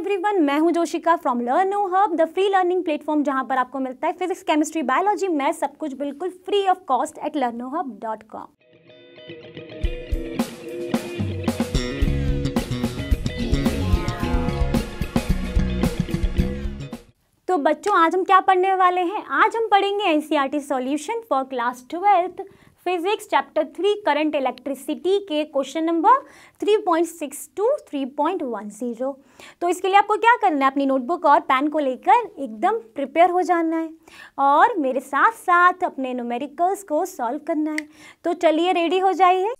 Everyone मैं हूं Joshika from Learn Hub the free learning platform जहां पर आपको मिलता है फिजिक्स केमिस्ट्री बायोलॉजी मैथ सब कुछ बिल्कुल free of cost at Learno hub dot com तो बच्चों आज हम क्या पढ़ने वाले हैं आज हम पढ़ेंगे an solution for class twelfth physics chapter three current electricity के क्वेश्चन नंबर सिक्स टू 3.10 तो इसके लिए आपको क्या करना है अपनी नोटबुक और पेन को लेकर एकदम प्रिपेयर हो जाना है और मेरे साथ साथ अपने नोमेरिकल्स को सॉल्व करना है तो चलिए रेडी हो जाइए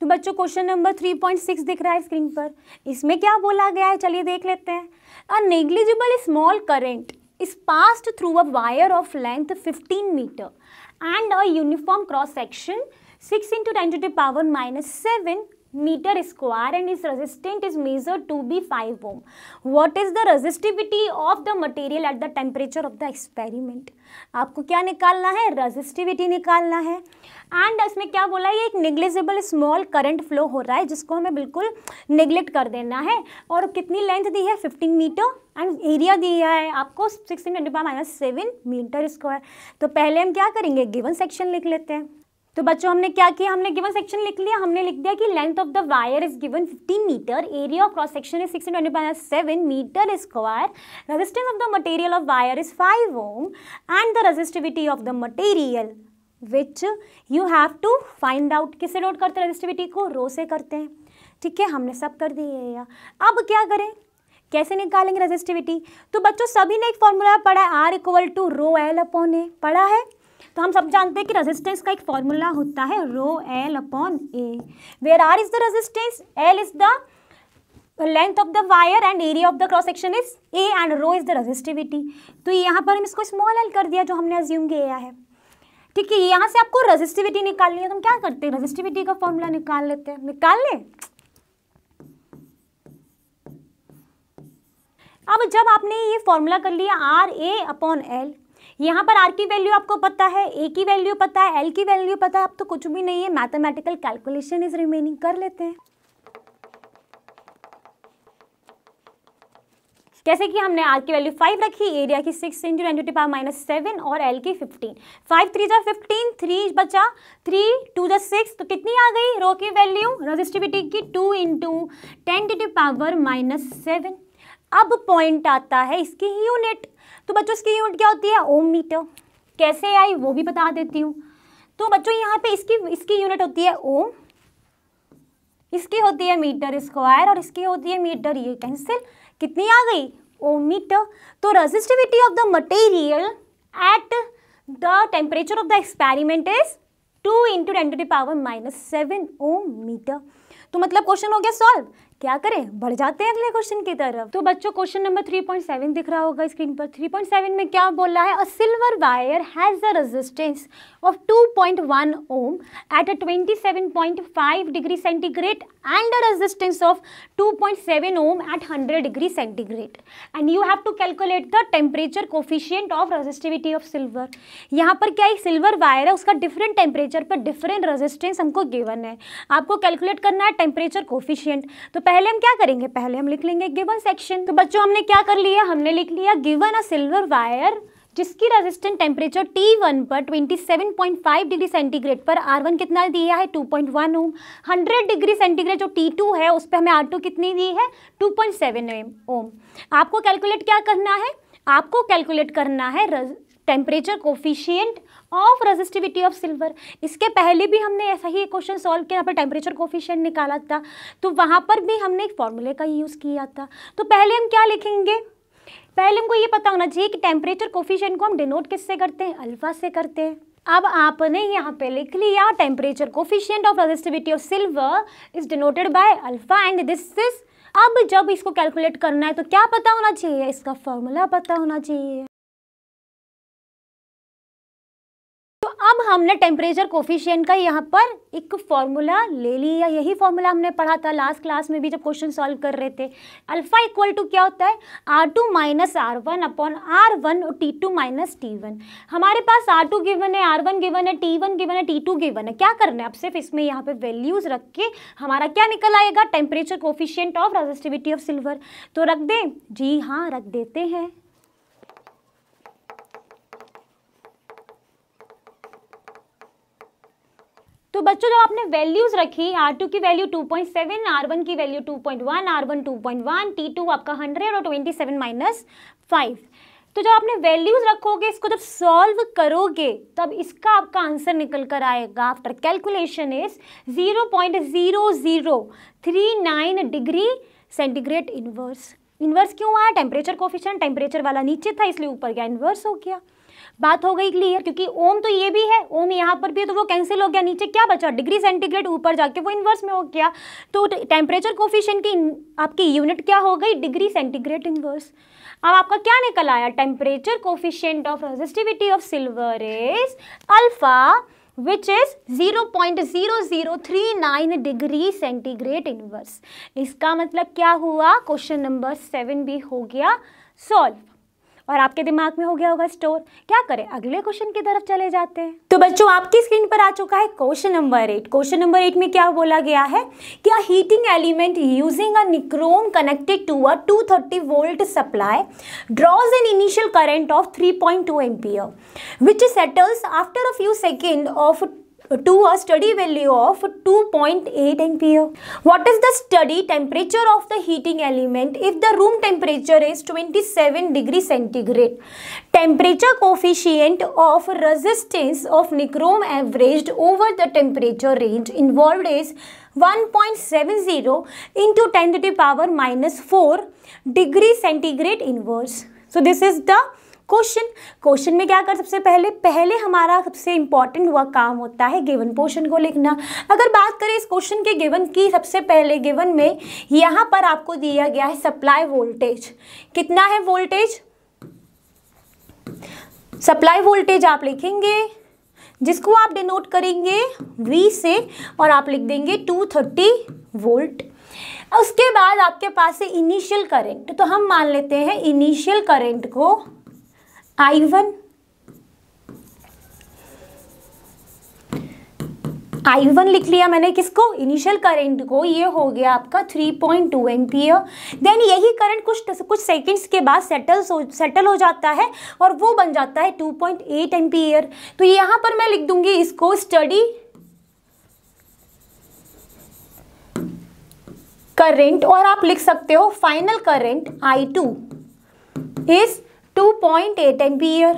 तो बच्चों क्वेश्चन नंबर 3.6 दिख रहा है स्क्रीन पर इसमें क्या बोला गया है चलिए देख लेते हैं a negligible small current is passed through a wire of length 15 meter and a uniform cross section 6 into 10 to the power minus 7 meter square and its resistance is measured to be 5 ohm. What is the resistivity of the material at the temperature of the experiment? आपको क्या निकालना है resistivity निकालना है and इसमें क्या बोला है एक निग्लिजिबल स्मॉल करंट फ्लो हो रहा है जिसको हमें बिल्कुल निग्लेक्ट कर देना है और कितनी लेंथ दी है 15 मीटर एंड एरिया दिया है आपको sixteen twenty power minus seven metre square तो पहले हम क्या करेंगे गिवन सेक्शन लिख लेते हैं तो बच्चों हमने क्या किया हमने गिवन सेक्शन लिख लिया हमने लिख दिया कि length of the wire is given 15 metre area of cross section is 620 metre square resistance of the material of wire is 5 ohm and the resistivity of the material which you have to find out किसे note करते हैं resistivity को रो से करते हैं ठीक है हमने सब कर दिए अब क्या करें कैसे निकालेंगे रेजिस्टिविटी तो बच्चों सभी ने एक फॉर्मूला पढ़ा है R equal to rho L upon A पढ़ा है तो हम सब जानते हैं कि रेजिस्टेंस का एक फॉर्मूला होता है rho L upon A where R is the resistance L is the length of the wire and area of the cross section is A and rho is the resistivity तो यहाँ पर हम इसको small L कर दिया जो हमने assume किया है ठीक है यहाँ से आपको रेजिस्टिविटी निकालनी है तो हम क्या करते हैं रेजिस्टिविटी का फॉर्मूला निकाल लेते हैं निकाल लें अब जब आपने ये फॉर्मूला कर लिया आर ए अपॉन एल यहाँ पर आर की वैल्यू आपको पता है ए की वैल्यू पता है एल की वैल्यू पता है अब तो कुछ भी नहीं है मैथमेटिकल कैलकुलेशन इज रिमेनिंग कर लेते हैं जैसे कि हमने आर की वैल्यू फाइव रखी एरिया की six into ten to power minus seven और एल की फिफ्टीन फाइव थ्री जा फिफ्टीन थ्री बचा थ्री टू जा सिक्स तो कितनी आ गई रो की वैल्यू रजिस्टिविटी की two into ten to power minus seven अब पॉइंट आता है इसकी यूनिट तो बच्चों इसकी यूनिट क्या होती है ओम मीटर कैसे आई वो भी बता देती हूँ तो बच्चों यहाँ पे इसकी इसकी यूनिट होती है ओम इसकी होती है मीटर स्क्वायर और इसकी होती है मीटर ये कैंसिल कितनी आ गई ओम मीटर तो resistivity of the material at the temperature of the experiment is two into ten to power minus seven ohm metre तो मतलब क्वेश्चन हो गया सॉल्व क्या करें बढ़ जाते हैं अगले क्वेश्चन की तरफ तो बच्चों क्वेश्चन नंबर 3.7 दिख रहा होगा स्क्रीन पर 3.7 में क्या बोला है a silver wire has a resistance of 2.1 ohm at a 27.5 degree centigrade and a resistance of 2.7 ohm at 100 degree centigrade and you have to calculate the temperature coefficient of resistivity of silver यहाँ पर क्या एक silver wire है उसका different temperature पर different resistance हमको given है आपको कैलकुलेट करना है टेम्परेचर कोफिशियंट तो पहले हम क्या करेंगे पहले हम लिख लेंगे गिवन सेक्शन तो बच्चों हमने क्या कर लिया हमने लिख लिया गिवन अ सिल्वर वायर जिसकी रेजिस्टेंट टेम्परेचर T1 पर 27.5 डिग्री सेंटीग्रेड पर R1 कितना दिया है 2.1 ओम हंड्रेड डिग्री सेंटीग्रेड जो T2 है उस पर हमें R2 कितनी दी है 2.7 ओम आपको कैलकुलेट क्या करना है आपको कैलकुलेट करना है temperature coefficient of resistivity of silver इसके पहले भी हमने ऐसा ही क्वेश्चन सॉल्व किया पर टेम्परेचर कोफिशियंट निकाला था तो वहाँ पर भी हमने एक फॉर्मूले का यूज़ किया था तो पहले हम क्या लिखेंगे पहले हमको ये पता होना चाहिए कि टेम्परेचर कोफिशियंट को हम डिनोट किससे करते हैं अल्फा से करते हैं अब आपने यहाँ पे लिख लिया temperature coefficient of resistivity of silver is denoted by alpha and this is अब जब इसको कैलकुलेट करना है तो क्या पता होना चाहिए इसका फॉर्मूला पता होना चाहिए अब हमने टेम्परेचर कोफिशियन का यहाँ पर एक फॉर्मूला ले लिया यही फॉर्मूला हमने पढ़ा था लास्ट क्लास में भी जब क्वेश्चन सॉल्व कर रहे थे अल्फा इक्वल टू क्या होता है R two minus R one upon R one और T two minus T one हमारे पास आर टू गिवन है आर वन गिवन है टी वन गिवन है टी टू गिवन है क्या करना है अब सिर्फ इसमें यहाँ पे वैल्यूज रख के हमारा क्या निकल आएगा temperature coefficient of resistivity of silver तो रख दें जी हाँ रख देते हैं तो बच्चों जब आपने वैल्यूज रखी आर टू की value two point seven R one की value two point one R one two point one T two आपका हंड्रेड और ट्वेंटी सेवन माइनस फाइव तो जब आपने वैल्यूज रखोगे इसको जब सॉल्व करोगे तब इसका आपका आंसर निकल कर आएगा after calculation is zero point zero zero three nine degree centigrade inverse inverse क्यों आया टेम्परेचर कोफिशियंट टेम्परेचर वाला नीचे था इसलिए ऊपर गया इन्वर्स हो गया बात हो गई क्लियर क्योंकि ओम तो ये भी है ओम यहाँ पर भी है तो वो कैंसिल हो गया नीचे क्या बचा डिग्री सेंटीग्रेड ऊपर जाके वो इन्वर्स में हो गया तो टेम्परेचर कोफिशियंट की आपकी यूनिट क्या हो गई डिग्री सेंटीग्रेड इन्वर्स अब आपका क्या निकल आया temperature coefficient of resistivity of silver is alpha which is 0.0039 degree centigrade inverse इसका मतलब क्या हुआ क्वेश्चन नंबर सेवन भी हो गया सॉल्व और आपके दिमाग में हो गया होगा स्टोर क्या करें अगले क्वेश्चन की तरफ चले जाते हैं तो बच्चों आपकी स्क्रीन पर आ चुका है question number eight question number eight में क्या बोला गया है कि heating element using a nichrome connected to a 230 volt supply draws an initial current of 3.2 ampere which settles after a few second of to a steady value of 2.8 ampere. What is the steady temperature of the heating element if the room temperature is 27 degree centigrade? Temperature coefficient of resistance of nichrome averaged over the temperature range involved is 1.70 into 10 to the power minus 4 degree centigrade inverse. So this is the question question में क्या कर सबसे पहले पहले हमारा सबसे important हुआ काम होता है गिवन पोर्शन को लिखना अगर बात करें इस क्वेश्चन के गिवन की सबसे पहले गिवन में यहां पर आपको दिया गया है सप्लाई वोल्टेज कितना है वोल्टेज सप्लाई वोल्टेज आप लिखेंगे जिसको आप डिनोट करेंगे वी से और आप लिख देंगे 230 वोल्ट उसके बाद आपके पास है इनिशियल करंट तो हम मान लेते हैं इनिशियल करंट को आई वन आई वन लिख लिया मैंने किसको इनिशियल करंट को ये हो गया आपका 3.2 पॉइंट टू देन यही करंट कुछ कुछ सेकंड्स के बाद सेटल सेटल हो जाता है और वो बन जाता है 2.8 पॉइंट तो यहां पर मैं लिख दूंगी इसको स्टडी करंट और आप लिख सकते हो final current I two is 2.8 ampere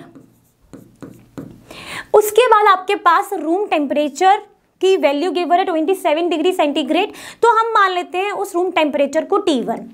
उसके बाद आपके पास रूम टेम्परेचर की वैल्यू गिवर है 27 डिग्री सेंटीग्रेड तो हम मान लेते हैं उस रूम टेम्परेचर को T1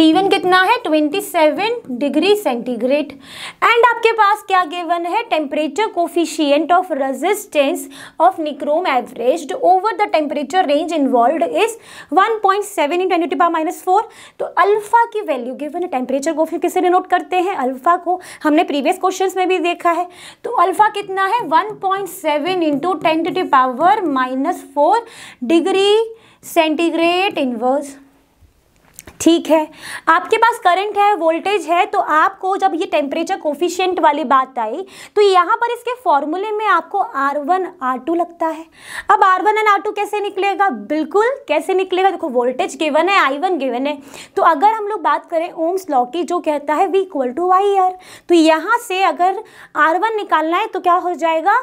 टीवन कितना है 27 डिग्री सेंटीग्रेड एंड आपके पास क्या गिवन है temperature coefficient of resistance of nichrome average over the temperature range involve is 1.7 point seven into power minus four तो अल्फा की वैल्यू गिवन है टेम्परेचर को फिर किसे डिनोट करते हैं अल्फा को हमने प्रीवियस क्वेश्चन में भी देखा है तो अल्फा कितना है 1.7 point seven into ten to power minus four degree centigrade inverse ठीक है आपके पास करंट है वोल्टेज है तो आपको जब ये टेम्परेचर कोफिशियंट वाली बात आई तो यहाँ पर इसके फॉर्मूले में आपको R1 R2 लगता है अब R1 एंड आर कैसे निकलेगा बिल्कुल कैसे निकलेगा देखो वोल्टेज गिवन है I1 गिवन है तो अगर हम लोग बात करें ओम्स लॉ की जो कहता है V equal to I R तो यहाँ से अगर आर निकालना है तो क्या हो जाएगा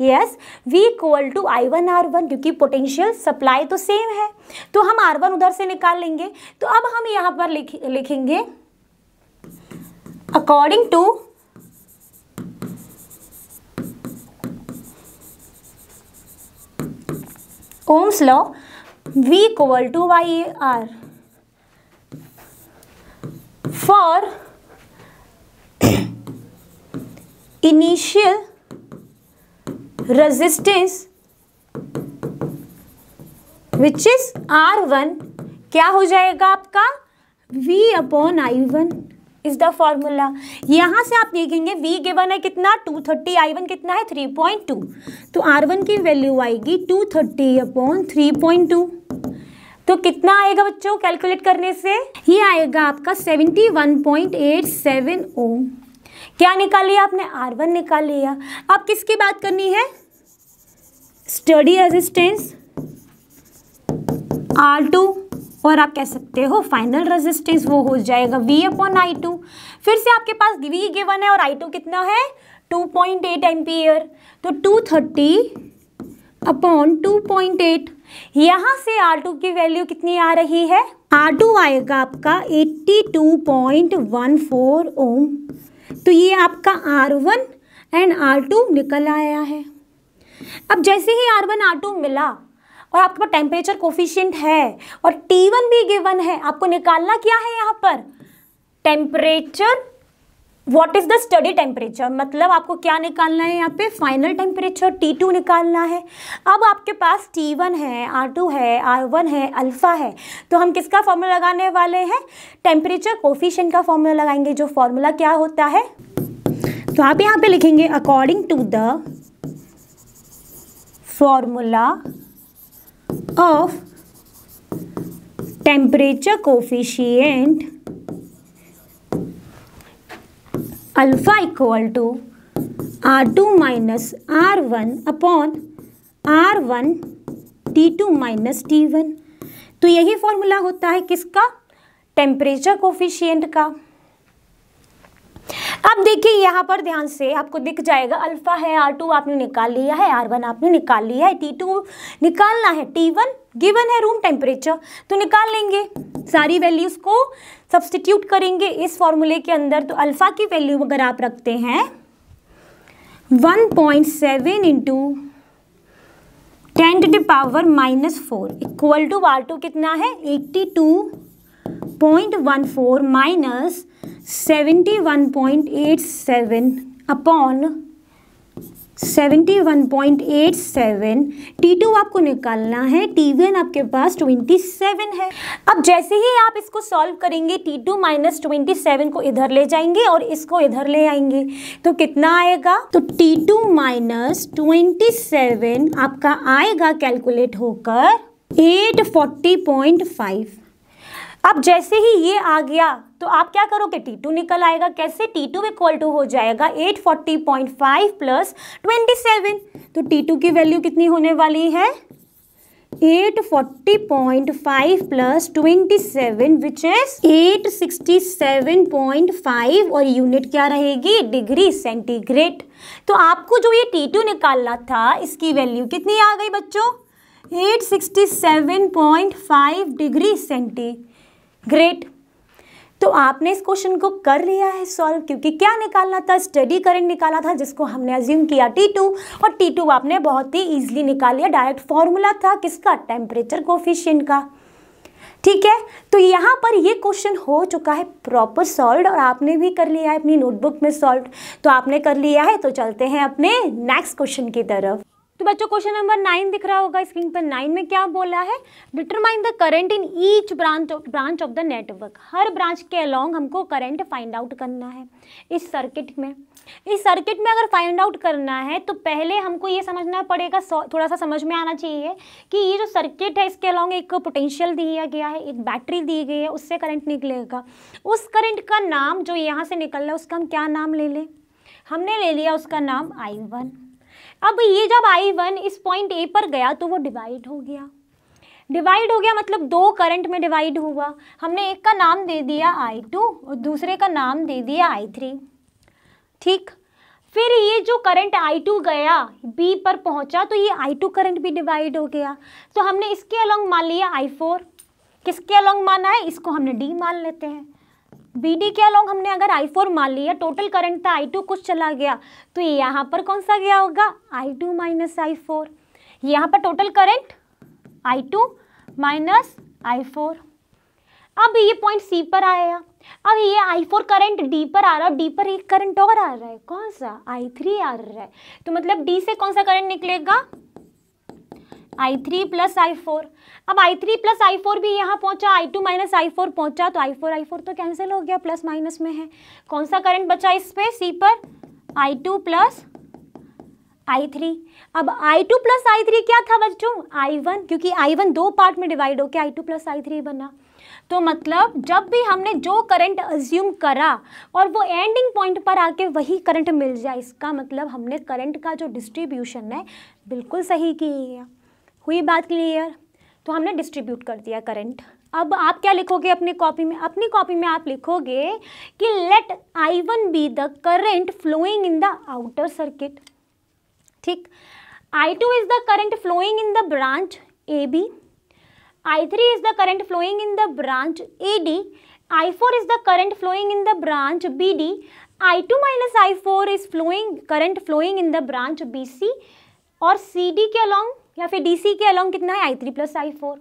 yes V equal to I one R one क्योंकि पोटेंशियल सप्लाई तो सेम है तो हम आर वन उधर से निकाल लेंगे तो अब हम यहाँ पर लिख, लिखेंगे according to Ohm's law V equal to I R for initial resistance which is R one क्या हो जाएगा आपका V upon I one is the formula यहां से आप देखेंगे V गिवन है कितना 230 थर्टी आई वन कितना है 3.2 तो R1 की वैल्यू आएगी 230 थर्टी अपॉन थ्री तो कितना आएगा बच्चों कैलकुलेट करने से ये आएगा आपका 71.87 ओम क्या निकाल लिया आपने आर वन निकाल लिया अब किसकी बात करनी है स्टडी रेजिस्टेंस आर टू और आप कह सकते हो फाइनल रेजिस्टेंस वो हो जाएगा वी अपॉन आई टू फिर से आपके पास वी गिवन है और आई टू कितना है टू पॉइंट एट एम्पियर तो two thirty upon two point eight यहाँ से आर टू की वैल्यू कितनी आ रही है आर टू आएगा आपका eighty two point one four ohm तो ये आपका R one and R two निकल आया है अब जैसे ही आर वन आर टू मिला और आपके पास टेम्परेचर कोफिशियंट है और टी वन भी गिवन है आपको निकालना क्या है यहाँ पर temperature what is the steady temperature मतलब आपको क्या निकालना है यहाँ पे फाइनल टेम्परेचर टी टू निकालना है अब आपके पास टी वन है आर टू है आर वन है अल्फ़ा है तो हम किसका फॉर्मूला लगाने वाले हैं टेम्परेचर कोफिशन का फॉर्मूला लगाएंगे जो फॉर्मूला क्या होता है तो आप यहाँ पे लिखेंगे according to the formula of temperature coefficient alpha equal to R two minus R one upon R one T two minus T one तो यही फॉर्मूला होता है किसका टेम्परेचर कोफिशियंट का अब देखिए यहाँ पर ध्यान से आपको दिख जाएगा अल्फ़ा है आर टू आपने निकाल लिया है आर वन आपने निकाल लिया है टी टू निकालना है टी वन गिवन है रूम टेम्परेचर तो निकाल लेंगे सारी वैल्यूज़ को सब्सटीट्यूट करेंगे इस फॉर्मूले के अंदर तो अल्फ़ा की वैल्यू अगर आप रखते हैं 1.7 point seven into ten to power minus four equal to R two कितना है 82.14 माइनस सेवन अपॉन 71.87 T2 आपको निकालना है T1 आपके पास 27 है अब जैसे ही आप इसको सॉल्व करेंगे T2 टू माइनस ट्वेंटी को इधर ले जाएंगे और इसको इधर ले आएंगे तो कितना आएगा तो T2 टू माइनस ट्वेंटी आपका आएगा कैलकुलेट होकर 840.5 अब जैसे ही ये आ गया तो आप क्या करोगे टी टू निकल आएगा कैसे टी टू इक्वल टू हो जाएगा eight forty point five plus twenty seven तो टी टू की वैल्यू कितनी होने वाली है eight forty point five plus twenty seven which is eight sixty seven point five और यूनिट क्या रहेगी डिग्री सेंटीग्रेड तो आपको जो ये टी टू निकालना था इसकी वैल्यू कितनी आ गई बच्चों 867.5 डिग्री सेंटीग्रेड तो आपने इस क्वेश्चन को कर लिया है सॉल्व क्योंकि क्या निकालना था स्टडी करेंट निकाला था जिसको हमने अज्यूम किया टी टू और टी टू आपने बहुत ही ईजिली निकाल लिया डायरेक्ट फॉर्मूला था किसका टेम्परेचर कोफिशियंट का ठीक है तो यहाँ पर ये क्वेश्चन हो चुका है प्रॉपर सॉल्व और आपने भी कर लिया है अपनी नोटबुक में सॉल्व तो आपने कर लिया है तो चलते हैं अपने नेक्स्ट क्वेश्चन की तरफ तो बच्चों क्वेश्चन नंबर नाइन दिख रहा होगा स्क्रीन पर नाइन में क्या बोला है determine the current in each branch branch of the network हर ब्रांच के अलॉन्ग हमको करंट फाइंड आउट करना है इस सर्किट में इस सर्किट में अगर फाइंड आउट करना है तो पहले हमको ये समझना पड़ेगा थोड़ा सा समझ में आना चाहिए कि ये जो सर्किट है इसके अलॉन्ग एक पोटेंशियल दिया गया है एक बैटरी दी गई है उससे करंट निकलेगा उस करंट का नाम जो यहाँ से निकल रहा है उसका हम क्या नाम ले लें हमने ले लिया उसका नाम आई वन अब ये जब आई वन इस पॉइंट ए पर गया तो वो डिवाइड हो गया डिवाइड हो गया मतलब दो करंट में डिवाइड हुआ हमने एक का नाम दे दिया आई टू और दूसरे का नाम दे दिया आई थ्री ठीक फिर ये जो करंट आई टू गया बी पर पहुंचा तो ये आई टू करंट भी डिवाइड हो गया तो हमने इसके अलॉन्ग मान लिया आई फोर किसके अलॉन्ग माना है इसको हमने डी मान लेते हैं बी डी के अलॉन्ग हमने अगर आई फोर मान लिया टोटल करंट था आई टू कुछ चला गया तो यहाँ पर कौन सा गया होगा I two minus I four यहाँ पर total current I two minus I four अब ये पॉइंट सी पर आया अब ये आई फोर करंट डी पर आ रहा है डी पर एक करंट और आ रहा है कौन सा आई थ्री आ रहा है तो मतलब डी से कौन सा करंट निकलेगा I three plus I four अब I three plus I four भी यहाँ पहुँचा I two minus I four पहुँचा तो आई फोर आई फोर तो कैंसिल हो गया प्लस माइनस में है कौन सा करंट बचा इस पर सी पर I two plus I three अब I two plus I three क्या था बच्चों आई वन क्योंकि आई वन दो पार्ट में डिवाइड होकर I two plus I three बना तो मतलब जब भी हमने जो करंट अज्यूम करा और वो एंडिंग पॉइंट पर आके वही करंट मिल जाए इसका मतलब हमने करंट का जो डिस्ट्रीब्यूशन है बिल्कुल सही की है हुई बात क्लियर तो हमने डिस्ट्रीब्यूट कर दिया करंट अब आप क्या लिखोगे अपनी कॉपी में अपनी कॉपी में आप लिखोगे कि let I one be the current flowing in the outer circuit ठीक I two is the current flowing in the branch A B I three is the current flowing in the branch A D I four is the current flowing in the branch B D I two minus I four is flowing current flowing in the branch B C और C D के along या फिर D C के along कितना है I three plus I four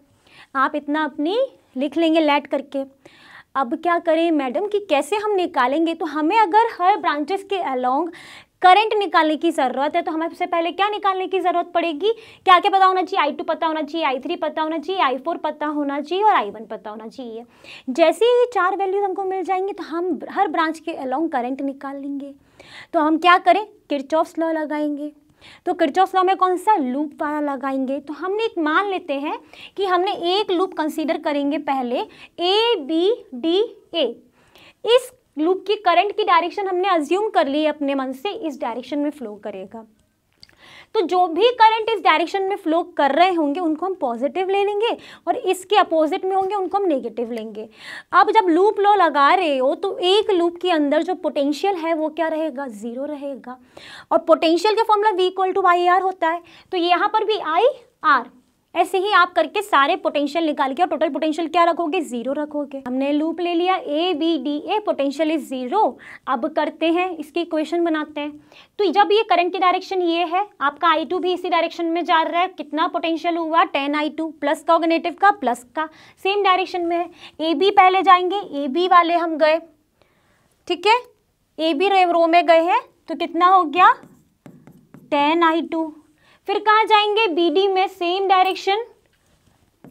आप इतना अपनी लिख लेंगे लेट करके अब क्या करें मैडम कि कैसे हम निकालेंगे तो हमें अगर हर ब्रांचेस के अलॉन्ग करंट निकालने की ज़रूरत है तो हमें सबसे पहले क्या निकालने की ज़रूरत पड़ेगी क्या क्या पता होना चाहिए आई टू पता होना चाहिए आई थ्री पता होना चाहिए आई फोर पता होना चाहिए और आई वन पता होना चाहिए जैसे ही चार वैल्यूज हमको मिल जाएंगी तो हम हर ब्रांच के अलॉन्ग करंट निकाल लेंगे तो हम क्या करें किरचॉफ्स लॉ लगाएंगे तो किरचॉफ लॉ में कौन सा लूप वाला लगाएंगे तो हमने एक मान लेते हैं कि हमने एक लूप कंसीडर करेंगे पहले ए बी डी ए इस लूप की करंट की डायरेक्शन हमने अज्यूम कर ली अपने मन से इस डायरेक्शन में फ्लो करेगा तो जो भी करंट इस डायरेक्शन में फ्लो कर रहे होंगे उनको हम पॉजिटिव ले लेंगे और इसके अपोजिट में होंगे उनको हम नेगेटिव लेंगे अब जब लूप लॉ लगा रहे हो तो एक लूप के अंदर जो पोटेंशियल है वो क्या रहेगा ज़ीरो रहेगा और पोटेंशियल का formula V equal to I R होता है तो यहाँ पर भी आई आर ऐसे ही आप करके सारे पोटेंशियल निकाल के और टोटल पोटेंशियल क्या रखोगे जीरो रखोगे हमने लूप ले लिया A B D A potential is zero अब करते हैं इसकी इक्वेशन बनाते हैं तो जब ये करंट की डायरेक्शन ये है आपका आई टू भी इसी डायरेक्शन में जा रहा है कितना पोटेंशियल हुआ टेन आई टू प्लस का ऑगनेटिव का प्लस का सेम डायरेक्शन में है ए बी पहले जाएंगे ए बी वाले हम गए ठीक है ए बी रो में गए हैं तो कितना हो गया टेन आई टू फिर कहाँ जाएंगे बी डी में same direction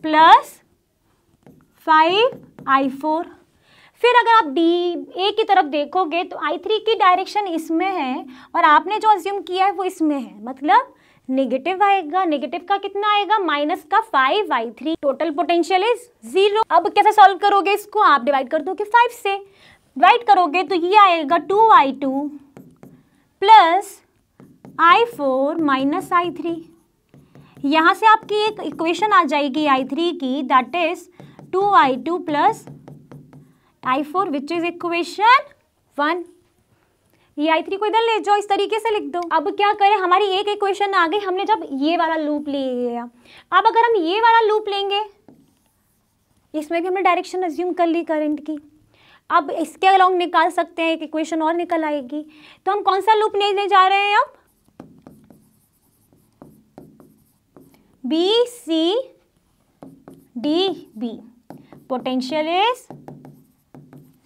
plus five I four फिर अगर आप डी ए की तरफ देखोगे तो आई थ्री की डायरेक्शन इसमें है और आपने जो अज्यूम किया है वो इसमें है मतलब नेगेटिव आएगा नेगेटिव का कितना आएगा माइनस का five I three total potential is zero अब कैसे सॉल्व करोगे इसको आप डिवाइड कर दोगे फाइव से डिवाइड करोगे तो ये आएगा two I two plus I four minus I three यहाँ से आपकी एक इक्वेशन आ जाएगी आई थ्री की that is two I two plus I four which is equation one ये आई थ्री को इधर ले जाओ इस तरीके से लिख दो अब क्या करें हमारी एक इक्वेशन आ गई हमने जब ये वाला लूप ले लिया अब अगर हम ये वाला लूप लेंगे इसमें भी हमने डायरेक्शन अज्यूम कर ली करंट की अब इसके अलॉन्ग निकाल सकते हैं एक इक्वेशन और निकल आएगी तो हम कौन सा लूप लेने जा रहे हैं अब B C D B potential is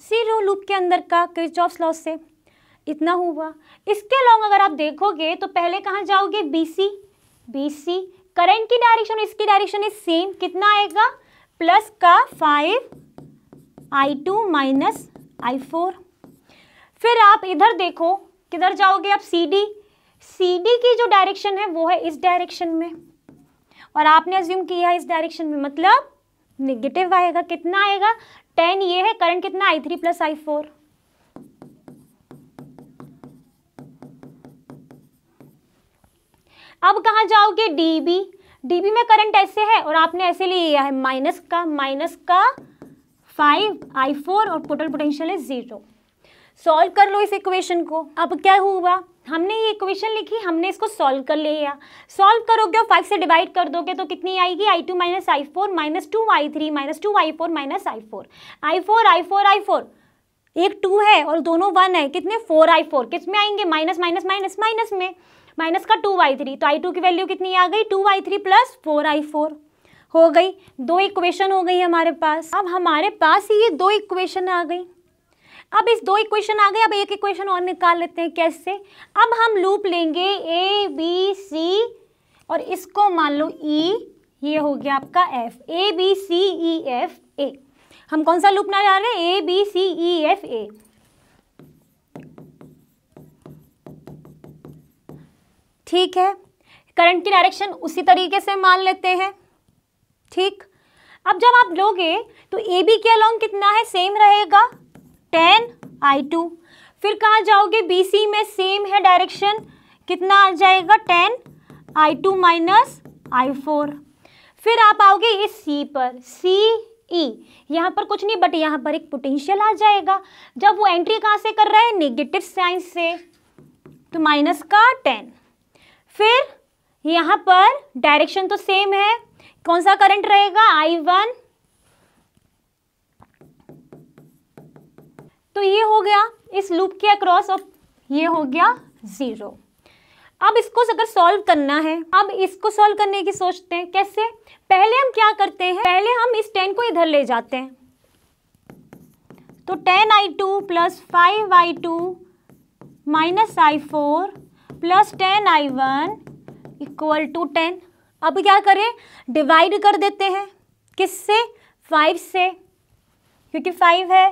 zero loop के अंदर का क्रिच ऑफ लॉस से इतना हुआ इसके अलावा अगर आप देखोगे तो पहले कहाँ जाओगे B C B C current की डायरेक्शन इसकी डायरेक्शन इज सेम कितना आएगा प्लस का five I two minus I four फिर आप इधर देखो किधर जाओगे आप सी डी सी डी की जो डायरेक्शन है वो है इस डायरेक्शन में और आपने अज्यूम किया है इस डायरेक्शन में मतलब निगेटिव आएगा कितना आएगा टेन ये है करंट कितना I three plus I four अब कहा जाओगे डीबी डीबी में करंट ऐसे है और आपने ऐसे लिया है माइनस का माइनस का फाइव आई फोर और टोटल पोटेंशियल है ज़ीरो सॉल्व कर लो इस इक्वेशन को अब क्या हुआ हमने ये इक्वेशन लिखी हमने इसको सॉल्व कर लिया सॉल्व करोगे और फाइव से डिवाइड कर दोगे तो कितनी आएगी I two minus I four minus two I three minus two I four minus I four I four I four I four एक टू है और दोनों वन है कितने फोर आई फोर किस में आएंगे माइनस माइनस माइनस माइनस में माइनस का टू आई थ्री तो आई टू की वैल्यू कितनी आ गई two I three plus four I four हो गई दो इक्वेशन हो गई हमारे पास अब हमारे पास ये दो इक्वेशन आ गई अब इस दो इक्वेशन आ गए अब एक इक्वेशन और निकाल लेते हैं कैसे अब हम लूप लेंगे ए बी सी और इसको मान लो ई e, ये हो गया आपका F A B C E F A हम कौन सा लूप ना जा रहे हैं ए बी सी ई एफ ए ठीक है करंट की डायरेक्शन उसी तरीके से मान लेते हैं ठीक अब जब आप लोगे तो ए बी के अलॉन्ग कितना है सेम रहेगा टेन आई टू फिर कहाँ जाओगे बी सी में सेम है डायरेक्शन कितना आ जाएगा ten I two minus I four फिर आप आओगे इस सी पर सी ई e। यहाँ पर कुछ नहीं बट यहाँ पर एक पोटेंशियल आ जाएगा जब वो एंट्री कहाँ से कर रहा है नेगेटिव साइन से तो माइनस का टेन फिर यहाँ पर डायरेक्शन तो सेम है कौन सा करंट रहेगा आई वन तो ये हो गया इस लूप के अक्रॉस अब ये हो गया ज़ीरो अब इसको अगर सॉल्व करना है अब इसको सॉल्व करने की सोचते हैं कैसे पहले हम क्या करते हैं पहले हम इस टेन को इधर ले जाते हैं तो ten I two plus five I two minus I four plus ten I one equal to ten अब क्या करें डिवाइड कर देते हैं किससे फाइव से क्योंकि फाइव है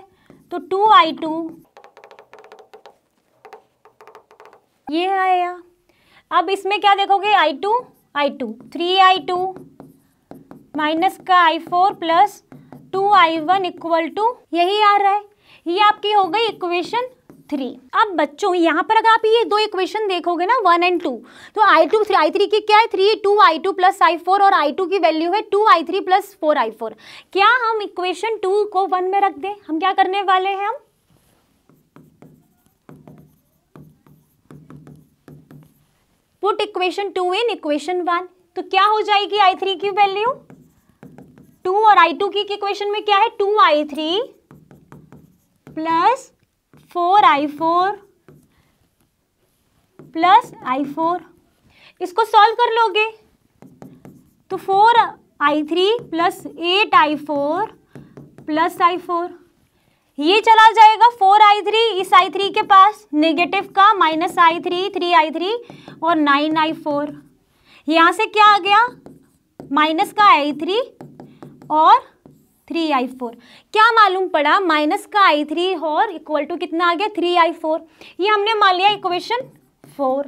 तो टू आई टू ये आया अब इसमें क्या देखोगे I two I two three I two minus का I four plus two I one equal to यही आ रहा है ये आपकी हो गई इक्वेशन थ्री अब बच्चों यहाँ पर अगर आप ये दो इक्वेशन देखोगे ना वन एंड टू तो I two three I three की क्या है three two I two plus I four और आई टू की वैल्यू है two I three plus four I four क्या हम इक्वेशन टू को वन में रख दें हम क्या करने वाले हैं हम put equation two in equation one तो क्या हो जाएगी आई थ्री की वैल्यू टू और आई टू की इक्वेशन में क्या है two I three plus four I four plus I four इसको सॉल्व कर लोगे तो four I three plus eight I four plus I four ये चला जाएगा फोर आई थ्री इस आई थ्री के पास नेगेटिव का minus I three three I three और नाइन आई फोर यहाँ से क्या आ गया माइनस का आई थ्री और थ्री आई फोर क्या मालूम पड़ा माइनस का आई थ्री और इक्वल टू कितना आ गया थ्री आई फोर ये हमने मान लिया इक्वेशन फोर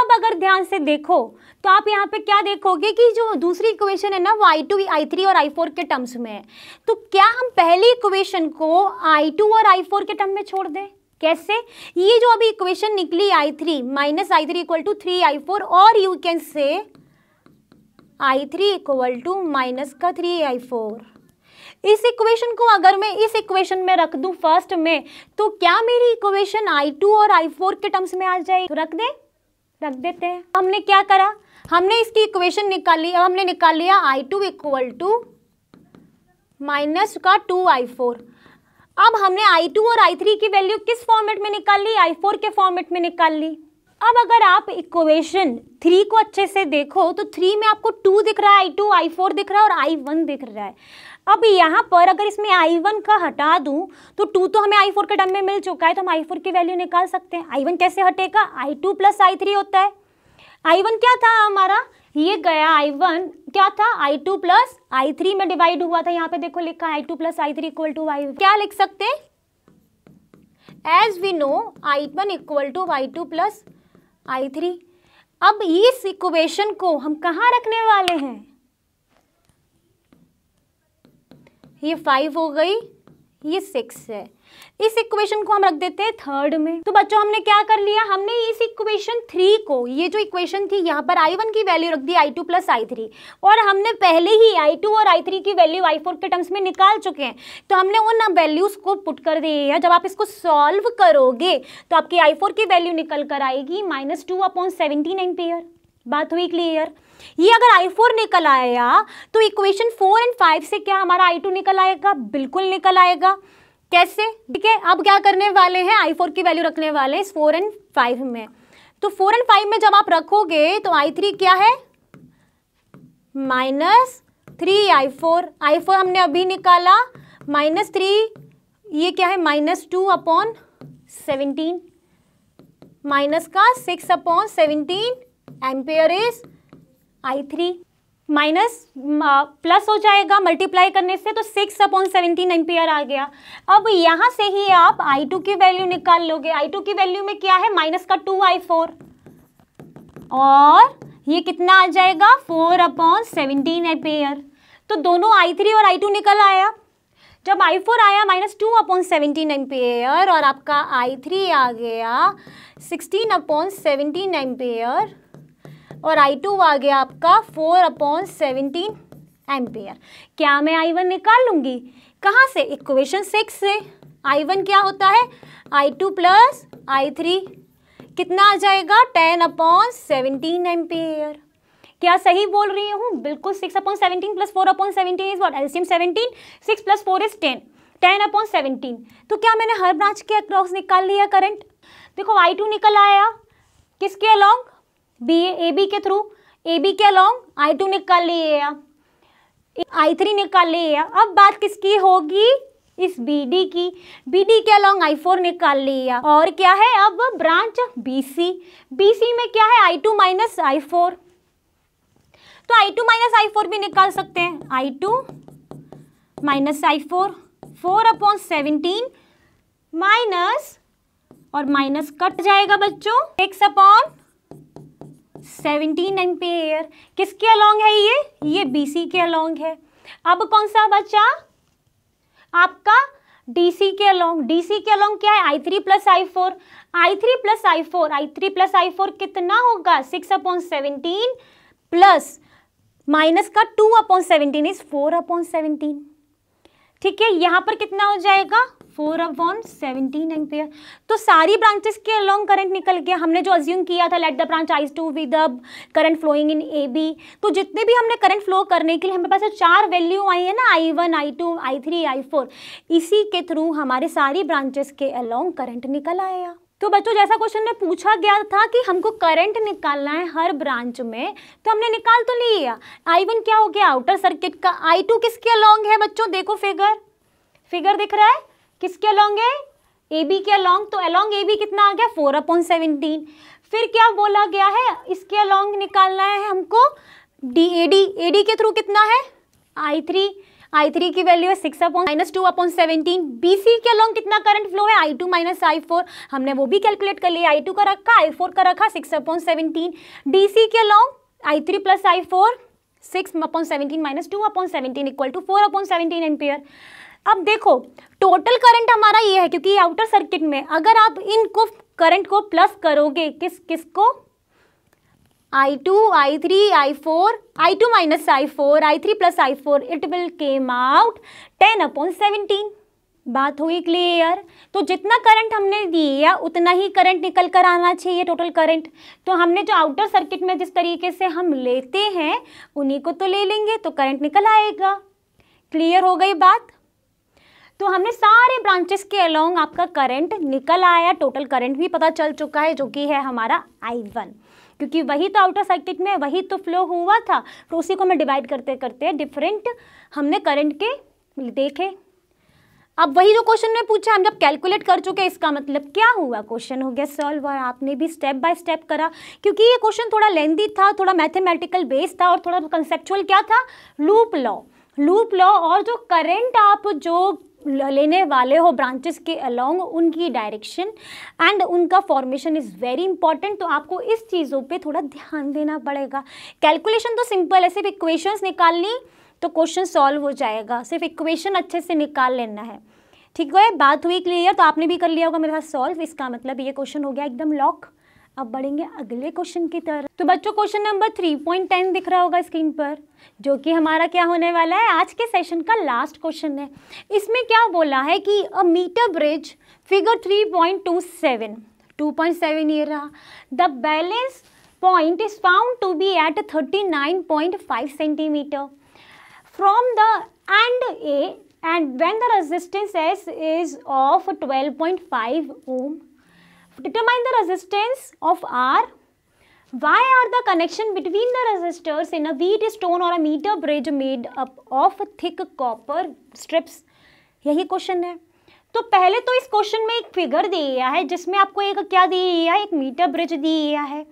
अब अगर ध्यान से देखो तो आप यहाँ पे क्या देखोगे कि जो दूसरी इक्वेशन है ना वो आई टू आई थ्री और आई फोर के टर्म्स में है तो क्या हम पहली इक्वेशन को आई टू और आई फोर के टर्म में छोड़ दें कैसे ये जो अभी इक्वेशन निकली I three minus I three equal to three I four और you can say I three equal to minus का थ्री आई फोर इस इक्वेशन को अगर मैं इस इक्वेशन में रख दूं फर्स्ट में तो क्या मेरी इक्वेशन आई टू और आई फोर के टर्म्स में आ जाए तो रख दे रख देते हैं हमने क्या करा हमने इसकी इक्वेशन निकाली ली हमने निकाल लिया I two equal to minus का टू आई फोर अब हमने आई टू और आई थ्री की वैल्यू किस फॉर्मेट में निकाल ली आई फोर के फॉर्मेट में निकाल ली अब अगर आप इक्वेशन थ्री को अच्छे से देखो तो थ्री में आपको टू दिख रहा है आई टू आई फोर दिख रहा है और आई वन दिख रहा है अब यहाँ पर अगर इसमें आई वन का हटा दूँ तो टू तो हमें आई फोर के डम में मिल चुका है तो हम आई फोर की वैल्यू निकाल सकते हैं आई वन कैसे हटेगा I two plus I three होता है आई वन क्या था हमारा ये गया आई वन क्या था I two plus I three में डिवाइड हुआ था यहाँ पे देखो लिखा I two plus I three equal to Y क्या लिख सकते हैं as we know I one equal to Y two plus I three अब इस इक्वेशन को हम कहाँ रखने वाले हैं ये फाइव हो गई ये सिक्स है इस इक्वेशन को हम रख देते हैं थर्ड में तो बच्चों हमने क्या कर लिया हमने इस इक्वेशन थ्री को ये जो इक्वेशन थी यहाँ पर आई वन की वैल्यू रख दी I two plus I three और हमने पहले ही आई टू और आई थ्री की वैल्यू आई फोर के टर्म्स में निकाल चुके हैं तो हमने उन वैल्यूज को पुट कर दिए हैं जब आप इसको सॉल्व करोगे तो आपकी आई फोर की वैल्यू निकल कर आएगी minus two upon nine ampere बात हुई क्लियर ये अगर आई फोर निकल आया तो इक्वेशन फोर एंड फाइव से क्या हमारा आई टू निकल आएगा बिल्कुल निकल आएगा कैसे ठीक है अब क्या करने वाले हैं आई फोर की वैल्यू रखने वाले हैं फोर एंड फाइव में तो फोर एंड फाइव में जब आप रखोगे तो आई थ्री क्या है minus three I four I four हमने अभी निकाला माइनस थ्री ये क्या है minus two upon seventeen minus का six upon seventeen ampere is I three minus plus हो जाएगा मल्टीप्लाई करने से तो सिक्स अपॉन सेवनटीन एम्पियर आ गया अब यहाँ से ही आप आई टू की वैल्यू निकाल लोगे आई टू की वैल्यू में क्या है माइनस का टू आई फोर और ये कितना आ जाएगा फोर अपॉन सेवनटीन एम्पियर तो दोनों आई थ्री और आई टू निकल आया जब आई फोर आया minus two upon seventeen ampere और आपका आई थ्री आ गया सिक्सटीन अपॉन सेवनटीन एम्पेयर और आई टू आ गया आपका फोर अपॉन सेवनटीन एम्पियर क्या मैं आई वन निकाल लूंगी कहाँ से इक्वेशन सिक्स से आई वन क्या होता है I two plus I three कितना आ जाएगा टेन अपॉन सेवनटीन एम्पियर क्या सही बोल रही हूँ बिल्कुल six upon seventeen plus four upon seventeen is what एल्सियम seventeen six plus four is ten ten upon seventeen तो क्या मैंने हर ब्रांच के अक्रॉस निकाल लिया करंट देखो आई टू निकल आया किसके अलॉन्ग बी ए बी के थ्रू ए बी के अलॉन्ग आई टू निकाल लिए आई थ्री निकाल लिए अब बात किसकी होगी इस बी डी की बी डी के अलॉन्ग आई फोर निकाल लिया और क्या है अब branch B C B C में क्या है I two minus I four तो I two minus I four भी निकाल सकते हैं I two minus I four four upon seventeen minus और माइनस कट जाएगा बच्चों एक्स अपॉन सेवनटीन एम्पेयर किसके अलोंग है ये ये बीसी के अलोंग है अब कौन सा बचा आपका डीसी के अलोंग डीसी के अलोंग क्या है I three plus I four I three plus I four I three plus I four कितना होगा six upon seventeen plus minus का two upon seventeen is four upon seventeen ठीक है यहाँ पर कितना हो जाएगा फोर वन सेवनटीन एम्पियर तो सारी ब्रांचेस के अलोंग करंट निकल गया हमने जो अज्यूम किया था let the branch is two with current flowing in A B तो जितने भी हमने करंट फ्लो करने के लिए हमारे पास चार वैल्यू आई है ना I one I two I three I four इसी के थ्रू हमारे सारी ब्रांचेस के अलोंग करंट निकल आया तो बच्चों जैसा क्वेश्चन में पूछा गया था कि हमको करंट निकालना है हर ब्रांच में तो हमने निकाल तो लिया आई वन क्या हो गया आउटर सर्किट का आई टू किसके अलॉन्ग है बच्चों देखो फिगर फिगर दिख रहा है किसके अलॉन्ग है ए बी के अलॉन्ग तो अलॉन्ग ए बी कितना आ गया फोर अपॉइंट सेवनटीन फिर क्या बोला गया है इसके अलॉन्ग निकालना है हमको D A D A D के थ्रू कितना है आई थ्री आई थ्री की वैल्यू है six upon minus two upon seventeen B C के अलॉन्ग कितना करंट फ्लो है I two minus I four हमने वो भी कैलकुलेट कर लिया आई टू का रखा आई फोर का रखा six upon seventeen D C के along I three plus I four six upon seventeen minus two upon seventeen equal to four upon seventeen ampere अब देखो टोटल करंट हमारा ये है क्योंकि आउटर सर्किट में अगर आप इनको करंट को प्लस करोगे किस किस को I two I three I four I two minus I four I three plus I four it will came out ten upon seventeen बात हुई क्लियर तो जितना करंट हमने दिया उतना ही करंट निकल कर आना चाहिए टोटल करंट तो हमने जो आउटर सर्किट में जिस तरीके से हम लेते हैं उन्हीं को तो ले लेंगे तो करंट निकल आएगा क्लियर हो गई बात तो हमने सारे ब्रांचेस के अलोंग आपका करंट निकल आया टोटल करंट भी पता चल चुका है जो कि है हमारा आई वन क्योंकि वही तो आउटर सर्किट में वही तो फ्लो हुआ था तो उसी को मैं डिवाइड करते करते डिफरेंट हमने करंट के देखे अब वही जो क्वेश्चन में पूछा हम जब कैलकुलेट कर चुके इसका मतलब क्या हुआ क्वेश्चन हो गया सॉल्व और आपने भी स्टेप बाय स्टेप करा क्योंकि ये क्वेश्चन थोड़ा लेंदी था थोड़ा मैथमेटिकल बेस था और थोड़ा कंसेप्चुअल क्या था लूप लॉ लूप लॉ और जो करंट आप जो लेने वाले हो ब्रांचेस के अलोंग उनकी डायरेक्शन एंड उनका फॉर्मेशन इज़ वेरी इंपॉर्टेंट तो आपको इस चीज़ों पे थोड़ा ध्यान देना पड़ेगा कैलकुलेशन तो सिंपल है सिर्फ इक्वेशंस निकालनी तो क्वेश्चन सॉल्व हो जाएगा सिर्फ इक्वेशन अच्छे से निकाल लेना है ठीक है बात हुई क्लियर तो आपने भी कर लिया होगा मेरे साथ सॉल्व इसका मतलब ये क्वेश्चन हो गया एकदम लॉक अब बढ़ेंगे अगले क्वेश्चन की तरफ तो बच्चों question number three point ten दिख रहा होगा स्क्रीन पर जो कि हमारा क्या होने वाला है आज के सेशन का लास्ट क्वेश्चन है इसमें क्या बोला है कि a metre bridge figure three point two seven two point seven ये रहा the balance point is found to be at thirty nine point five centimetre from the end A and when the resistance S is of twelve point five ohm Determine the resistance of R. Why are the connection between the resistors in a wheat stone or a meter bridge made up of thick copper strips? यही question है तो पहले तो इस question में एक figure दिया है जिसमें आपको एक क्या दिया है एक मीटर ब्रिज दिया है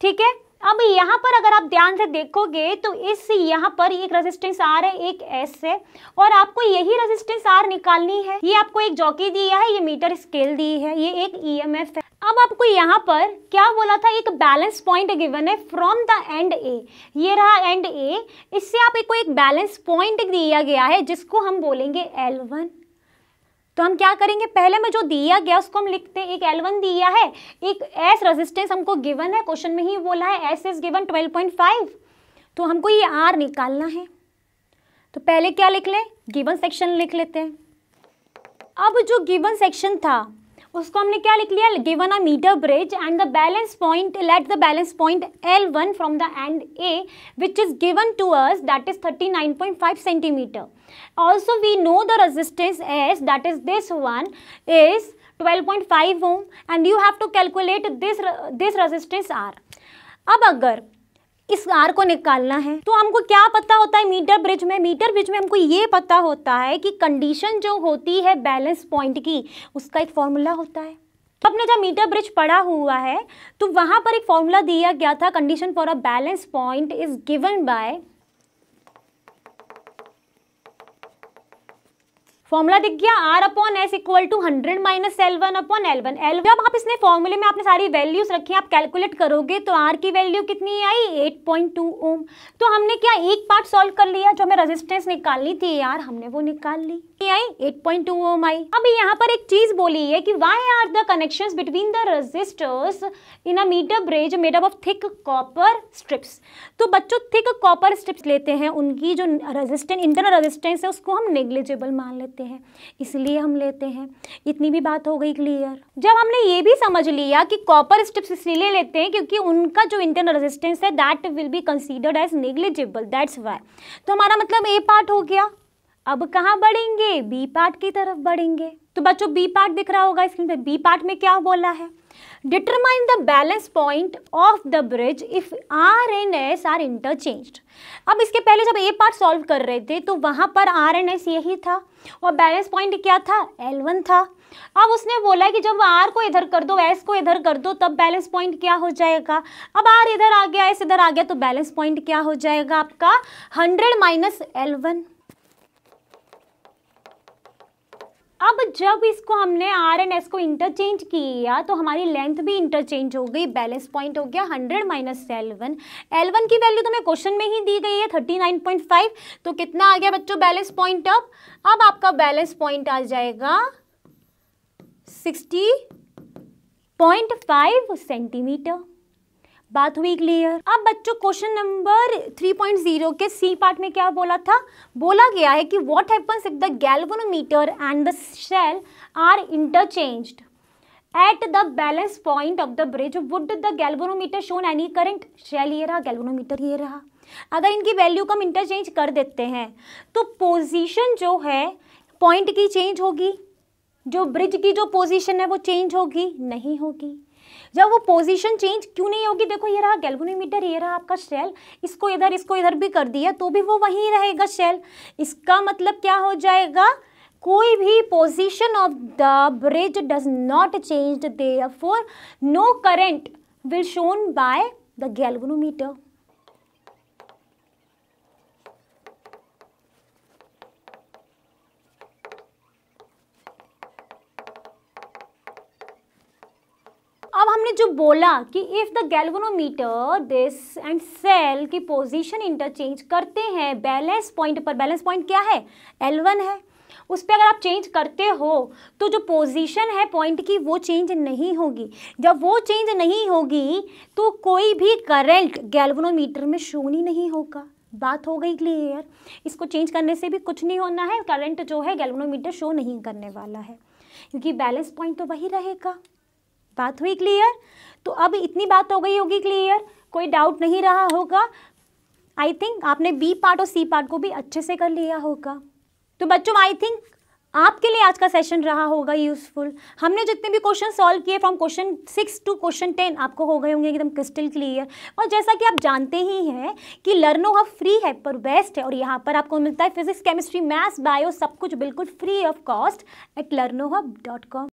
ठीक है अब यहाँ पर अगर आप ध्यान से देखोगे तो इस यहाँ पर एक रेजिस्टेंस आर है एक एस है और आपको यही रेजिस्टेंस आर निकालनी है ये आपको एक जॉकी दिया है ये मीटर स्केल दी है ये एक ईएमएफ e है अब आपको यहाँ पर क्या बोला था एक बैलेंस पॉइंट गिवन है फ्रॉम द एंड ए ये रहा एंड ए इससे आपको एक बैलेंस पॉइंट दिया गया है जिसको हम बोलेंगे एल वन तो हम क्या करेंगे पहले में जो दिया गया उसको हम लिखते हैं एक वन दिया है एक एस रेजिस्टेंस हमको गिवन है क्वेश्चन में ही बोला है एस इज गिवन 12.5 तो हमको ये आर निकालना है तो पहले क्या लिख लें गिवन सेक्शन लिख लेते हैं अब जो गिवन सेक्शन था उसको हमने क्या लिख लिया given a metre bridge and the balance point let the balance point L one from the end A which is given to us that is 39.5 centimetre also we know the resistance S that is this one is 12.5 ohm and you have to calculate this this resistance R अब अगर इस are को निकालना है तो हमको क्या पता होता है मीटर ब्रिज में मीटर ब्रिज में हमको ये पता होता है कि कंडीशन जो होती है बैलेंस पॉइंट की उसका एक फॉर्मूला होता है तो आपने जब मीटर ब्रिज पढ़ा हुआ है तो वहाँ पर एक फॉर्मूला दिया गया था condition for a balance point is given by formula दिख गया R upon S equal to hundred minus L one upon L one L जब आप इसने फॉर्मूले में आपने सारी वैल्यूज रखी आप कैलकुलेट करोगे तो आर की वैल्यू कितनी आई एट पॉइंट टू ओम तो हमने क्या एक पार्ट सॉल्व कर लिया जो हमें रेजिस्टेंस निकालनी थी यार हमने वो निकाल ली आई एट पॉइंट टू ओम आई अब यहाँ पर एक चीज बोली है कि why are the connection between the resistors in a bridge made up of thick copper strips तो बच्चों थिक कॉपर स्ट्रिप्स लेते हैं उनकी जो रजिस्टेंस इंटरनल रजिस्टेंस है उसको हम नेग्लिजिबल मान लेते हैं हैं इसलिए हम लेते हैं इतनी भी बात हो गई क्लियर जब हमने ये भी समझ लिया कि कॉपर स्ट्रिप्स इसलिए लेते हैं क्योंकि उनका जो इंटरनल रेजिस्टेंस है that will be considered as negligible that's why तो हमारा मतलब ए पार्ट हो गया अब कहाँ बढ़ेंगे बी पार्ट की तरफ बढ़ेंगे तो बच्चों बी पार्ट दिख रहा होगा स्क्रीन पे बी पार्ट में क्या बोला है determine the balance point of the bridge if R and S are interchanged. अब इसके पहले जब ये पार्ट सॉल्व कर रहे थे तो वहाँ पर R एंड S यही था और बैलेंस पॉइंट क्या था L1 था अब उसने बोला कि जब आर को इधर कर दो एस को इधर कर दो तब बैलेंस पॉइंट क्या हो जाएगा अब आर इधर आ गया एस इधर आ गया तो बैलेंस पॉइंट क्या हो जाएगा आपका हंड्रेड माइनस एल वन अब जब इसको हमने आर एंड एस को इंटरचेंज किया तो हमारी लेंथ भी इंटरचेंज हो गई बैलेंस पॉइंट हो गया हंड्रेड माइनस एलेवन एलेवन की वैल्यू तो हमें क्वेश्चन में ही दी गई है थर्टी नाइन पॉइंट फाइव तो कितना आ गया बच्चों बैलेंस पॉइंट अब अब आपका बैलेंस पॉइंट आ जाएगा सिक्सटी पॉइंट फाइव सेंटीमीटर बात हुई क्लियर अब बच्चों क्वेश्चन नंबर 3.0 के सी पार्ट में क्या बोला था बोला गया है कि what happens if the galvanometer and the cell are interchanged at the balance point of the bridge would the galvanometer shown any current cell ये रहा गैल्वनोमीटर ये रहा अगर इनकी वैल्यू को हम इंटरचेंज कर देते हैं तो पोजिशन जो है पॉइंट की चेंज होगी जो ब्रिज की जो पोजिशन है वो चेंज होगी नहीं होगी जब वो पोजीशन चेंज क्यों नहीं होगी देखो ये रहा गैल्गोनीमीटर ये रहा आपका शेल इसको इधर इसको इधर भी कर दिया तो भी वो वहीं रहेगा शेल इसका मतलब क्या हो जाएगा कोई भी position of the bridge does not change therefore no current will shown by the galvanometer हमने जो बोला कि if the galvanometer this and cell की पोजीशन इंटरचेंज करते हैं बैलेंस पॉइंट पर बैलेंस पॉइंट क्या है L1 है उस पर अगर आप चेंज करते हो तो जो पोजीशन है पॉइंट की वो चेंज नहीं होगी जब वो चेंज नहीं होगी तो कोई भी करंट गैल्वनोमीटर में शो नहीं होगा बात हो गई क्लियर इसको चेंज करने से भी कुछ नहीं होना है करंट जो है गैल्गोनोमीटर शो नहीं करने वाला है क्योंकि बैलेंस पॉइंट तो वही रहेगा बात हुई क्लियर तो अब इतनी बात हो गई होगी क्लियर कोई डाउट नहीं रहा होगा आई थिंक आपने बी पार्ट और सी पार्ट को भी अच्छे से कर लिया होगा तो बच्चों आई थिंक आपके लिए आज का सेशन रहा होगा यूज़फुल हमने जितने भी क्वेश्चन सॉल्व किए from question six to question ten आपको हो गए होंगे एकदम क्रिस्टल क्लियर और जैसा कि आप जानते ही हैं कि लर्नो हब फ्री है पर बेस्ट है और यहाँ पर आपको मिलता है फिजिक्स केमिस्ट्री मैथ्स बायो सब कुछ बिल्कुल free of cost at Learno hub dot com